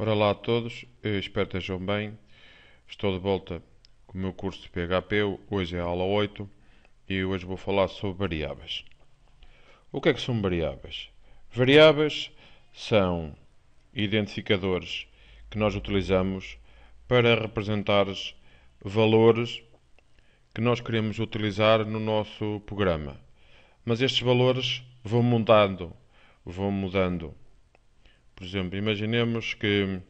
Ora lá a todos, Eu espero que estejam bem. Estou de volta com o meu curso de PHP, hoje é a aula 8 e hoje vou falar sobre variáveis. O que é que são variáveis? Variáveis são identificadores que nós utilizamos para representar valores que nós queremos utilizar no nosso programa. Mas estes valores vão mudando, vão mudando por exemplo, imaginemos que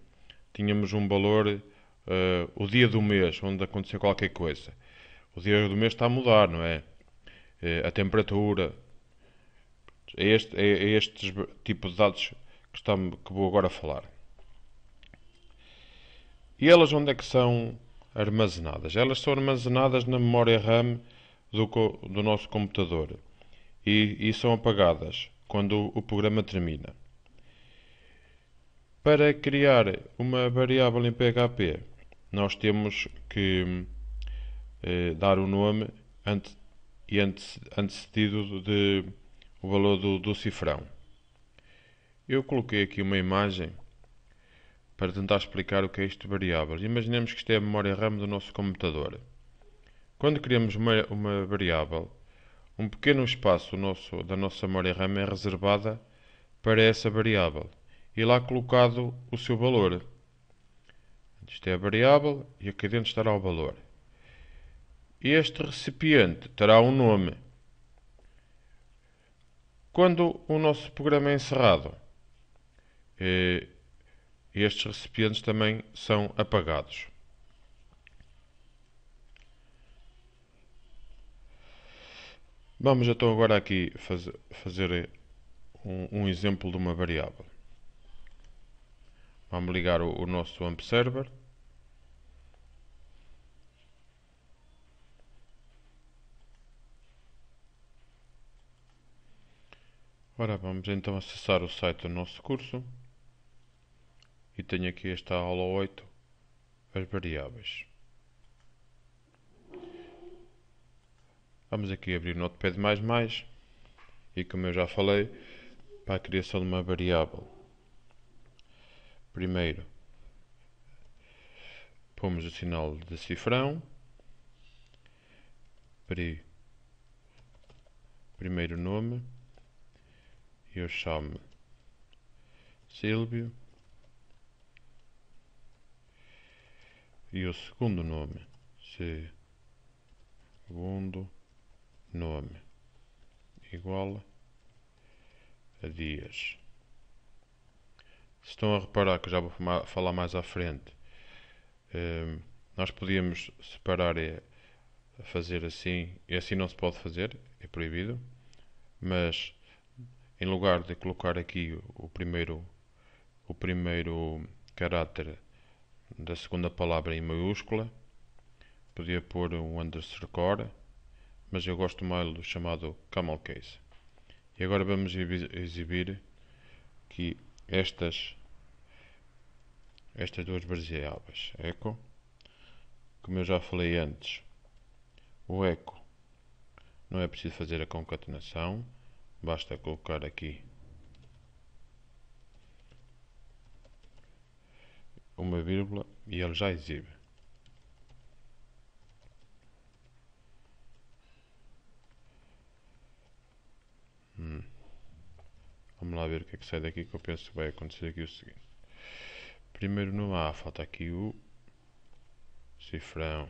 tínhamos um valor, uh, o dia do mês, onde aconteceu qualquer coisa. O dia do mês está a mudar, não é? Uh, a temperatura. É este, é, é este tipo de dados que, está, que vou agora falar. E elas onde é que são armazenadas? Elas são armazenadas na memória RAM do, do nosso computador e, e são apagadas quando o, o programa termina. Para criar uma variável em PHP, nós temos que eh, dar o um nome ante, e antes, antecedido de o valor do, do cifrão. Eu coloquei aqui uma imagem para tentar explicar o que é isto de variável. Imaginemos que isto é a memória RAM do nosso computador. Quando criamos uma, uma variável, um pequeno espaço nosso, da nossa memória RAM é reservada para essa variável e lá colocado o seu valor. Isto é a variável e aqui dentro estará o valor. Este recipiente terá um nome. Quando o nosso programa é encerrado, eh, estes recipientes também são apagados. Vamos então agora aqui fazer, eh, um exemplo de uma variável. Vamos ligar o, o nosso AMP server. Ora, vamos então acessar o site do nosso curso. E tenho aqui esta aula 8, as variáveis. Vamos aqui abrir o Notepad++. E como eu já falei, para a criação de uma variável. Primeiro, pomos o sinal de cifrão. Pri, primeiro nome. Eu chamo Silvio. E o segundo nome. Segundo nome. Igual a Dias se estão a reparar, que já vou falar mais à frente, hum, nós podíamos separar e fazer assim, e assim não se pode fazer, é proibido, mas em lugar de colocar aqui o primeiro, o primeiro caráter da segunda palavra em maiúscula, podia pôr um underscore, mas eu gosto mais do chamado camel case. E agora vamos exibir que estas estas duas brasiabas eco como eu já falei antes o eco não é preciso fazer a concatenação basta colocar aqui uma vírgula e ele já exibe Vamos lá ver o que é que sai daqui, que eu penso que vai acontecer aqui o seguinte. Primeiro não há, falta aqui o cifrão.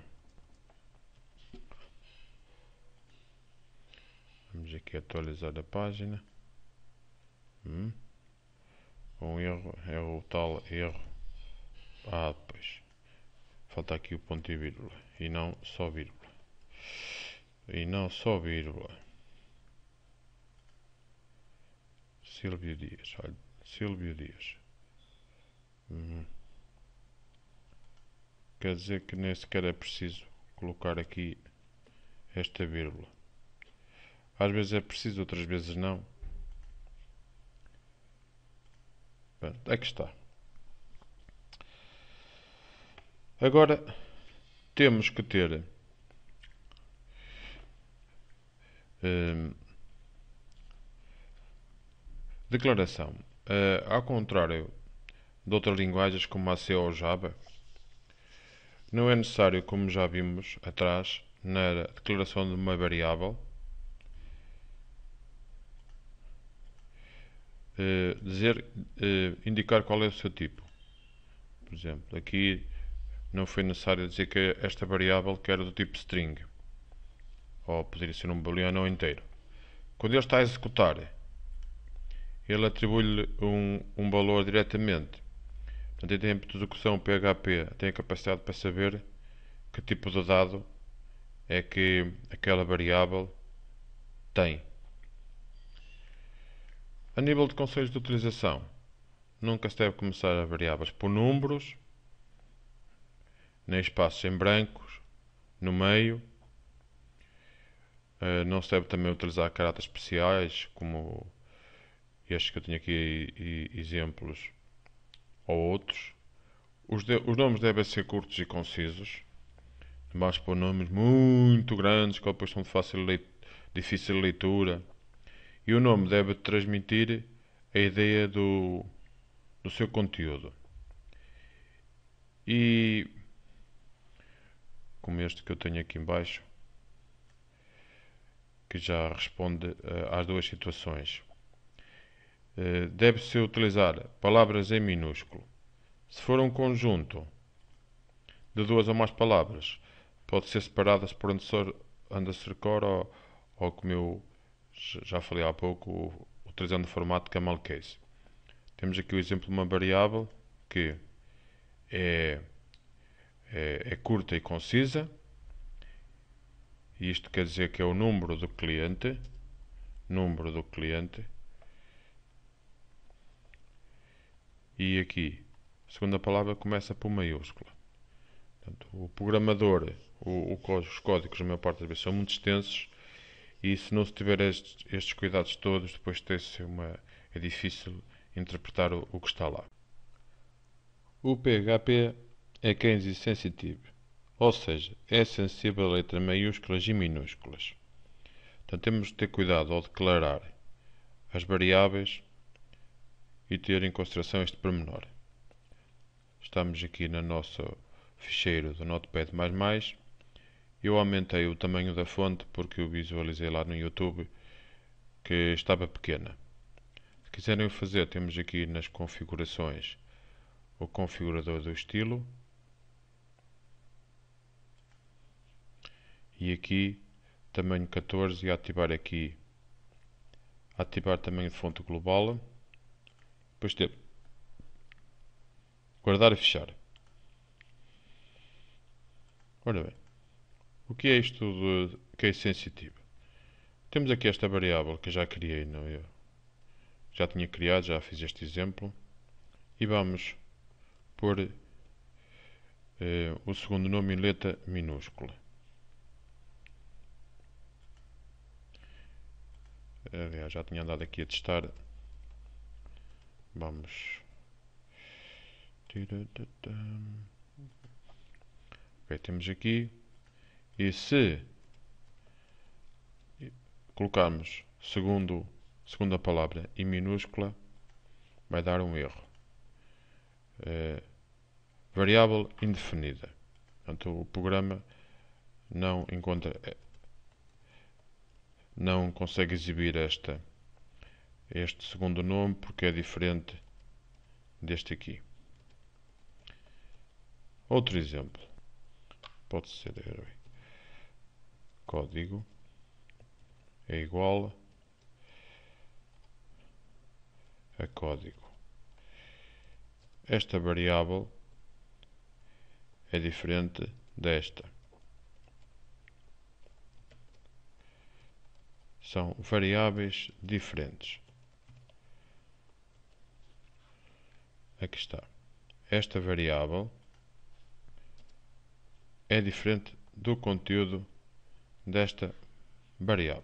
Vamos aqui atualizar a página. Hum? Um erro, é o tal erro. Ah, pois. Falta aqui o ponto e vírgula. E não só vírgula. E não só vírgula. Silvio Dias. Olha, Silvio Dias. Hum. Quer dizer que nem sequer é preciso colocar aqui esta vírgula. Às vezes é preciso, outras vezes não. Pronto, aqui está. Agora temos que ter. Hum, Declaração. Uh, ao contrário de outras linguagens como a C ou Java, não é necessário, como já vimos atrás, na declaração de uma variável, uh, dizer, uh, indicar qual é o seu tipo. Por exemplo, aqui não foi necessário dizer que esta variável que era do tipo string, ou poderia ser um booleano ou inteiro. Quando ele está a executar, ele atribui-lhe um, um valor diretamente. Portanto, em tempo de execução, o PHP tem a capacidade para saber que tipo de dado é que aquela variável tem. A nível de conselhos de utilização, nunca se deve começar a variáveis por números, nem espaços em brancos, no meio. Eh, não se deve também utilizar caráteres especiais, como acho que eu tenho aqui exemplos ou outros. Os, de, os nomes devem ser curtos e concisos. mas por nomes muito grandes que depois são de fácil leit difícil leitura. E o nome deve transmitir a ideia do, do seu conteúdo. E como este que eu tenho aqui embaixo, que já responde uh, às duas situações. Eh, deve-se utilizar palavras em minúsculo. Se for um conjunto de duas ou mais palavras, pode ser separadas por underscore ou, ou como eu já falei há pouco, utilizando o formato camel case. Temos aqui o exemplo de uma variável que é, é, é curta e concisa. isto quer dizer que é o número do cliente, número do cliente, e aqui a segunda palavra começa por maiúscula. Portanto, o programador, o, o, os códigos, na maior parte das vezes, são muito extensos e se não se tiver estes, estes cuidados todos, depois tem-se uma, é difícil interpretar o, o que está lá. O PHP é Keynes Sensitive, ou seja, é sensível a letras maiúsculas e minúsculas. Então temos de ter cuidado ao declarar as variáveis e ter em consideração este pormenor. Estamos aqui no nosso ficheiro do Notepad++. Eu aumentei o tamanho da fonte porque eu visualizei lá no YouTube que estava pequena. Se quiserem fazer, temos aqui nas configurações o configurador do estilo. E aqui, tamanho 14 e ativar aqui. Ativar tamanho de fonte global. Depois teve guardar e fechar. Ora bem, o que é isto de case é sensitiva? Temos aqui esta variável que já criei, não é? já tinha criado, já fiz este exemplo e vamos pôr eh, o segundo nome em letra minúscula. Aliás, já tinha andado aqui a testar Vamos. Ok, temos aqui. E se colocarmos segundo, segunda palavra em minúscula, vai dar um erro. É, variável indefinida. Portanto, o programa não encontra, é, não consegue exibir esta este segundo nome porque é diferente deste aqui. Outro exemplo. Pode ser herói. Código é igual a código. Esta variável é diferente desta. São variáveis diferentes. aqui está. Esta variável é diferente do conteúdo desta variável.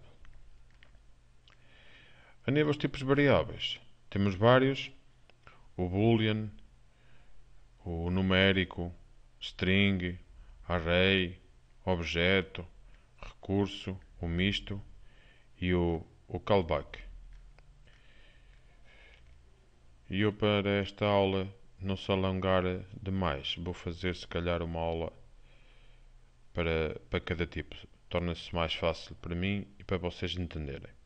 A nível dos tipos de variáveis, temos vários: o boolean, o numérico, string, array, objeto, recurso, o misto e o, o callback. E eu para esta aula não se alongar demais. Vou fazer se calhar uma aula para, para cada tipo. Torna-se mais fácil para mim e para vocês entenderem.